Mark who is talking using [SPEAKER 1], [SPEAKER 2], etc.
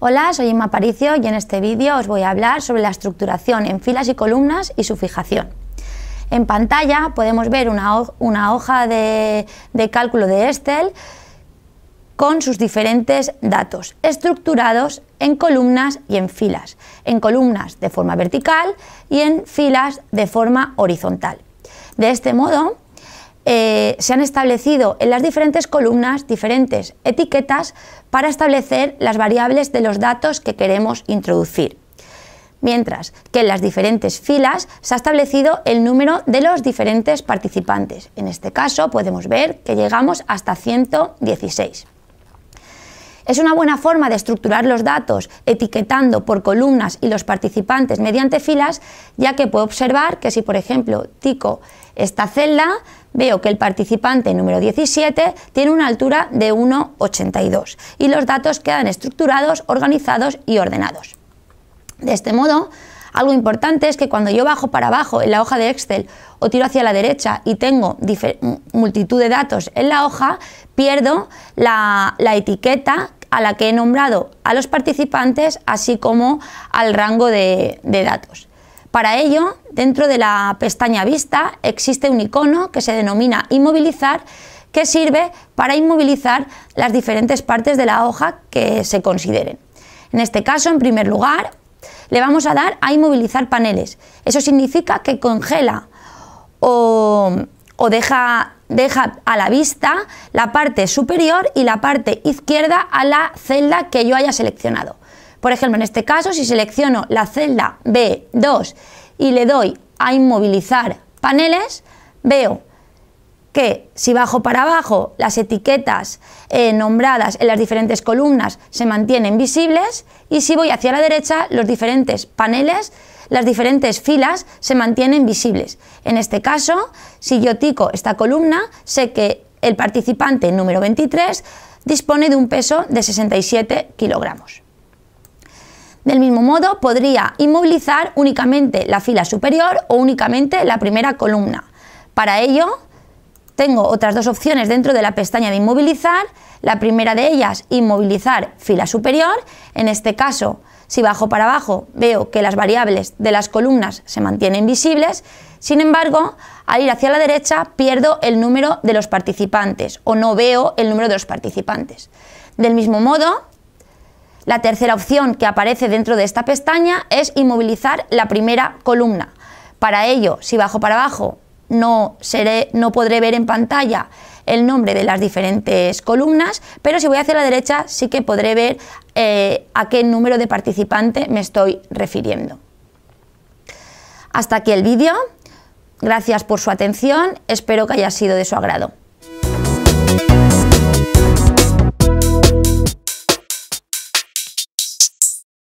[SPEAKER 1] Hola, soy Inma Paricio y en este vídeo os voy a hablar sobre la estructuración en filas y columnas y su fijación. En pantalla podemos ver una, hoja de, de cálculo de Excel con sus diferentes datos, estructurados en columnas y en filas, en columnas de forma vertical y en filas de forma horizontal. De este modo, eh, se han establecido en las diferentes columnas diferentes etiquetas para establecer las variables de los datos que queremos introducir. Mientras que en las diferentes filas se ha establecido el número de los diferentes participantes. En este caso podemos ver que llegamos hasta 116. Es una buena forma de estructurar los datos etiquetando por columnas y los participantes mediante filas, ya que puedo observar que si por ejemplo tico esta celda, veo que el participante número 17 tiene una altura de 1,82 y los datos quedan estructurados, organizados y ordenados. De este modo, algo importante es que cuando yo bajo para abajo en la hoja de Excel o tiro hacia la derecha y tengo multitud de datos en la hoja, pierdo la, etiqueta a la que he nombrado a los participantes, así como al rango de datos. Para ello, dentro de la pestaña Vista existe un icono que se denomina Inmovilizar que sirve para inmovilizar las diferentes partes de la hoja que se consideren. En este caso, en primer lugar, le vamos a dar a inmovilizar paneles. Eso significa que congela o, deja a la vista la parte superior y la parte izquierda a la celda que yo haya seleccionado. Por ejemplo, en este caso, si selecciono la celda B2 y le doy a inmovilizar paneles, veo que si bajo para abajo las etiquetas eh, nombradas en las diferentes columnas se mantienen visibles y si voy hacia la derecha los diferentes paneles, las diferentes filas se mantienen visibles. En este caso, si yo tico esta columna, sé que el participante número 23 dispone de un peso de 67 kilogramos. Del mismo modo, podría inmovilizar únicamente la fila superior o únicamente la primera columna. Para ello, tengo otras dos opciones dentro de la pestaña de inmovilizar. La primera de ellas, inmovilizar fila superior. En este caso, si bajo para abajo, veo que las variables de las columnas se mantienen visibles. Sin embargo, al ir hacia la derecha, pierdo el número de los participantes o no veo el número de los participantes. Del mismo modo, la tercera opción que aparece dentro de esta pestaña es inmovilizar la primera columna. Para ello, si bajo para abajo, no, seré, no podré ver en pantalla el nombre de las diferentes columnas, pero si voy hacia la derecha sí que podré ver eh, a qué número de participante me estoy refiriendo. Hasta aquí el vídeo. Gracias por su atención. Espero que haya sido de su agrado.